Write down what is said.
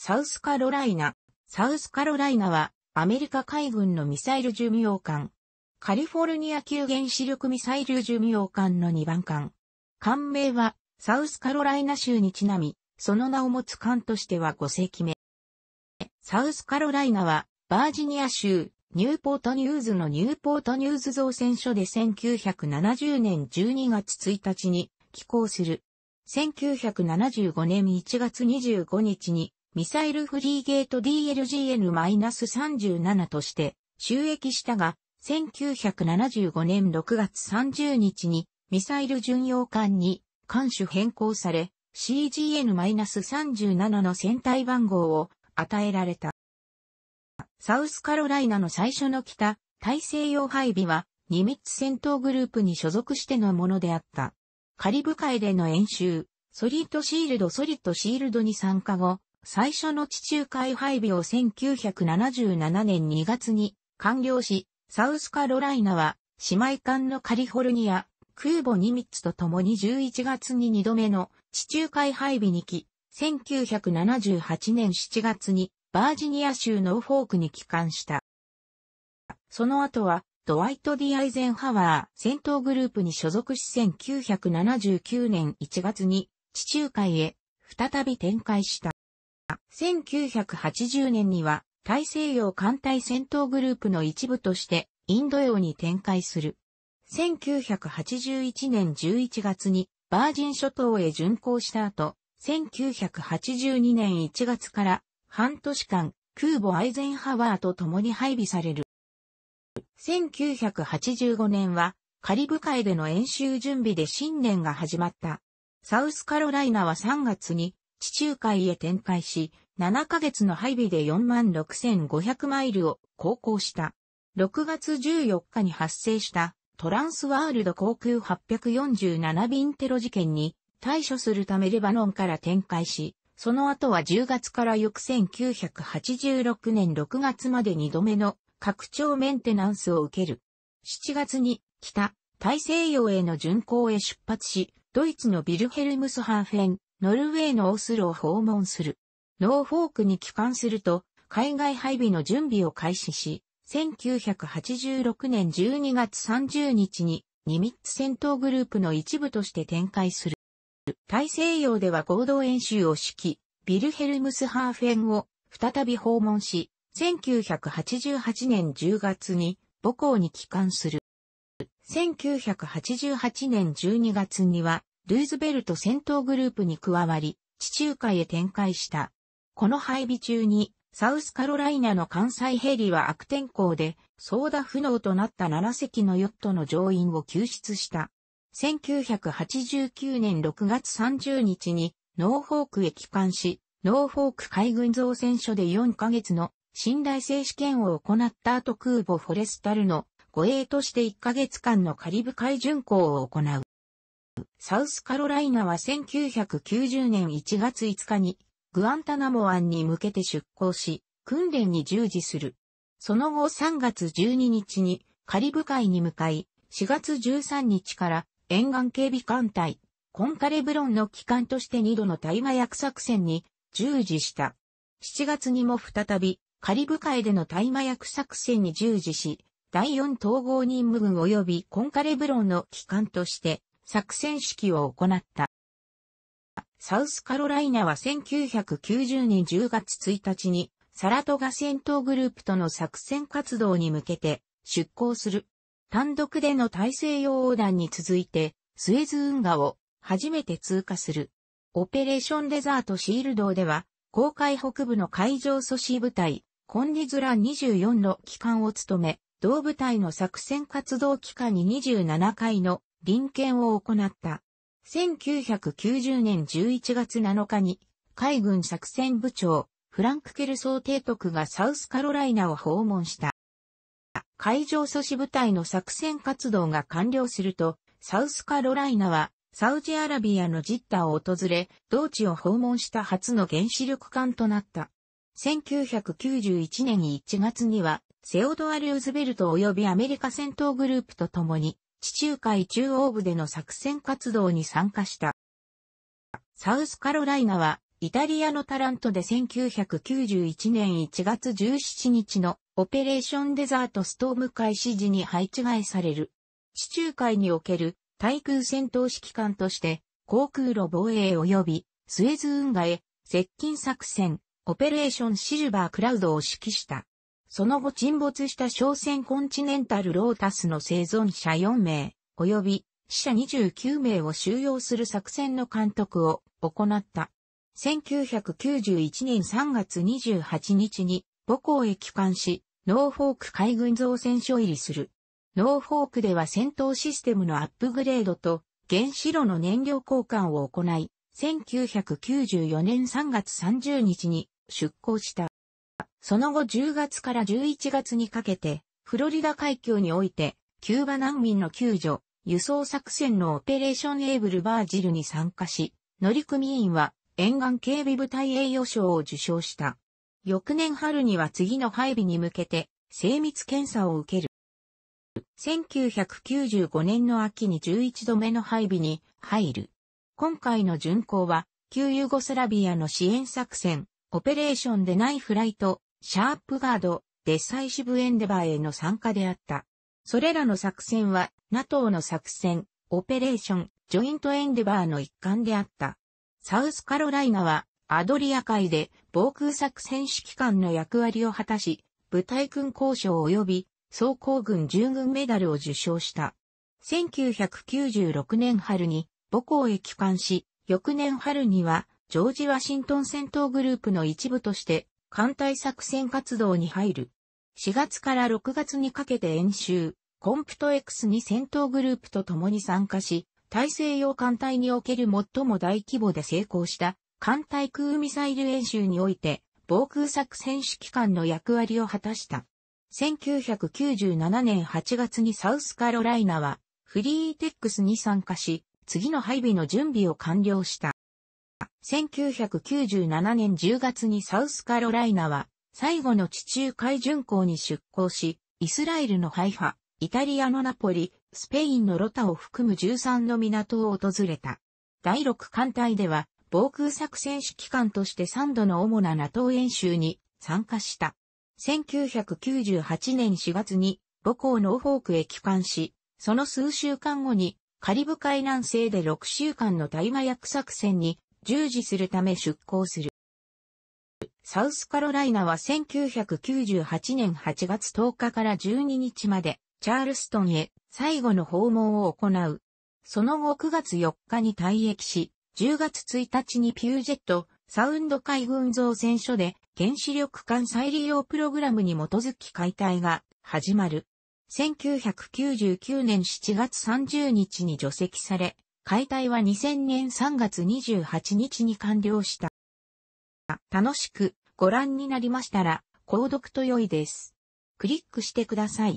サウスカロライナ。サウスカロライナはアメリカ海軍のミサイル巡洋艦。カリフォルニア級原子力ミサイル巡洋艦の2番艦。艦名はサウスカロライナ州にちなみ、その名を持つ艦としては5隻目。サウスカロライナはバージニア州ニューポートニューズのニューポートニューズ造船所で1970年12月1日に寄港する。1975年1月25日にミサイルフリーゲート DLGN-37 として収益したが、1975年6月30日にミサイル巡洋艦に艦種変更され、CGN-37 の船体番号を与えられた。サウスカロライナの最初の北、大西洋配備は、ニミッツ戦闘グループに所属してのものであった。カリブ海での演習、ソリッドシールドソリッドシールドに参加後、最初の地中海配備を1977年2月に完了し、サウスカロライナは姉妹艦のカリフォルニア、空母ニミッツと共に11月に2度目の地中海配備に来、1978年7月にバージニア州ノーフォークに帰還した。その後は、ドワイト・ディ・アイゼンハワー戦闘グループに所属し1979年1月に地中海へ再び展開した。1980年には大西洋艦隊戦闘グループの一部としてインド洋に展開する。1981年11月にバージン諸島へ巡航した後、1982年1月から半年間空母アイゼンハワーと共に配備される。1985年はカリブ海での演習準備で新年が始まった。サウスカロライナは3月に地中海へ展開し、7ヶ月の配備で46,500マイルを航行した。6月14日に発生したトランスワールド航空847便テロ事件に対処するためレバノンから展開し、その後は10月から翌1986年6月まで2度目の拡張メンテナンスを受ける。7月に北大西洋への巡航へ出発し、ドイツのビルヘルムスハーフェンノルウェーのオスロを訪問する。ノーフォークに帰還すると、海外配備の準備を開始し、1986年12月30日にニミッツ戦闘グループの一部として展開する。大西洋では合同演習を指揮、ビルヘルムスハーフェンを再び訪問し、1988年10月に母校に帰還する。1988年12月にはルーズベルト戦闘グループに加わり、地中海へ展開した。この配備中に、サウスカロライナの関西ヘリは悪天候で、操打不能となった7隻のヨットの乗員を救出した。1989年6月30日に、ノーフォークへ帰還し、ノーフォーク海軍造船所で4ヶ月の信頼性試験を行った後空母フォレスタルの護衛として1ヶ月間のカリブ海巡航を行う。サウスカロライナは1990年1月5日に、グアンタナモ湾に向けて出港し、訓練に従事する。その後3月12日に、カリブ海に向かい、4月13日から沿岸警備艦隊、コンカレブロンの機関として2度の対麻役作戦に従事した。7月にも再び、カリブ海での対麻役作戦に従事し、第4統合任務軍及びコンカレブロンの機関として作戦指揮を行った。サウスカロライナは1990年10月1日にサラトガ戦闘グループとの作戦活動に向けて出航する。単独での大西洋横断に続いてスエズ運河を初めて通過する。オペレーションデザートシールドでは、公海北部の海上阻止部隊、コンディズラ24の機関を務め、同部隊の作戦活動期間に27回の臨検を行った。1990年11月7日に、海軍作戦部長、フランク・ケルソー提督がサウスカロライナを訪問した。海上阻止部隊の作戦活動が完了すると、サウスカロライナは、サウジアラビアのジッタを訪れ、同地を訪問した初の原子力艦となった。1991年1月には、セオドア・ルーズベルト及びアメリカ戦闘グループと共に、地中海中央部での作戦活動に参加した。サウスカロライナは、イタリアのタラントで1991年1月17日のオペレーションデザートストーム開始時に配置外えされる。地中海における対空戦闘指揮官として、航空路防衛及びスエズ運河へ接近作戦、オペレーションシルバークラウドを指揮した。その後沈没した商船コンチネンタルロータスの生存者4名、及び死者29名を収容する作戦の監督を行った。1991年3月28日に母港へ帰還し、ノーフォーク海軍造船所入りする。ノーフォークでは戦闘システムのアップグレードと原子炉の燃料交換を行い、1994年3月30日に出港した。その後10月から11月にかけて、フロリダ海峡において、キューバ難民の救助、輸送作戦のオペレーションエーブルバージルに参加し、乗組員は沿岸警備部隊栄誉賞を受賞した。翌年春には次の配備に向けて精密検査を受ける。1995年の秋に11度目の配備に入る。今回の巡航は、旧ユーゴスラビアの支援作戦、オペレーションでないフライト、シャープガード、デサイシブエンデバーへの参加であった。それらの作戦は、NATO の作戦、オペレーション、ジョイントエンデバーの一環であった。サウスカロライナは、アドリア海で防空作戦指揮官の役割を果たし、部隊軍交渉及び総工軍従軍メダルを受賞した。1996年春に母校へ帰還し、翌年春にはジョージ・ワシントン戦闘グループの一部として艦隊作戦活動に入る。4月から6月にかけて演習、コンプト X に戦闘グループと共に参加し、大西洋艦隊における最も大規模で成功した艦隊空ミサイル演習において、防空作戦指揮官の役割を果たした。1997年8月にサウスカロライナは、フリーテックスに参加し、次の配備の準備を完了した。1997年10月にサウスカロライナは、最後の地中海巡航に出航し、イスラエルのハイファ、イタリアのナポリ、スペインのロタを含む13の港を訪れた。第6艦隊では、防空作戦指揮官として3度の主な NATO 演習に参加した。1998年4月に母校ノーフォークへ帰還し、その数週間後にカリブ海南西で6週間の大麻薬作戦に従事するため出港する。サウスカロライナは1998年8月10日から12日までチャールストンへ最後の訪問を行う。その後9月4日に退役し、10月1日にピュージェット、サウンド海軍造船所で原子力艦再利用プログラムに基づき解体が始まる。1999年7月30日に除籍され、解体は2000年3月28日に完了した。楽しくご覧になりましたら、購読と良いです。クリックしてください。